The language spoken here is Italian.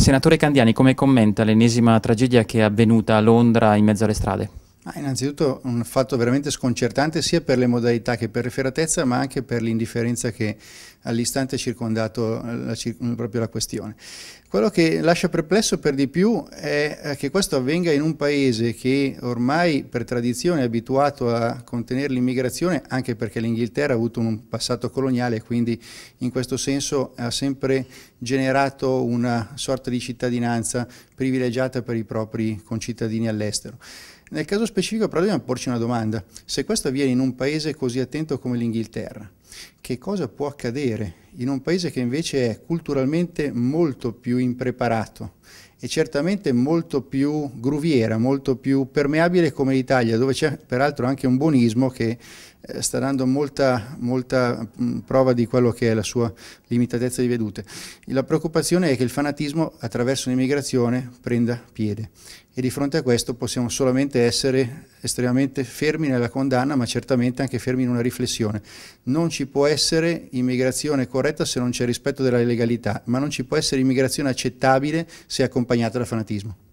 Senatore Candiani, come commenta l'ennesima tragedia che è avvenuta a Londra in mezzo alle strade? Ah, innanzitutto un fatto veramente sconcertante sia per le modalità che per l'efferatezza ma anche per l'indifferenza che all'istante ha circondato la, proprio la questione. Quello che lascia perplesso per di più è eh, che questo avvenga in un paese che ormai per tradizione è abituato a contenere l'immigrazione, anche perché l'Inghilterra ha avuto un passato coloniale, quindi in questo senso ha sempre generato una sorta di cittadinanza privilegiata per i propri concittadini all'estero. Nel caso specifico però dobbiamo porci una domanda, se questo avviene in un paese così attento come l'Inghilterra, che cosa può accadere in un paese che invece è culturalmente molto più impreparato è certamente molto più gruviera, molto più permeabile come l'Italia, dove c'è peraltro anche un buonismo che eh, sta dando molta, molta mh, mm, prova di quello che è la sua limitatezza di vedute. La preoccupazione è che il fanatismo attraverso l'immigrazione prenda piede e di fronte a questo possiamo solamente essere estremamente fermi nella condanna, ma certamente anche fermi in una riflessione. Non ci può essere immigrazione corretta se non c'è rispetto della legalità, ma non ci può essere immigrazione accettabile se accompagnata accompagnata da fanatismo.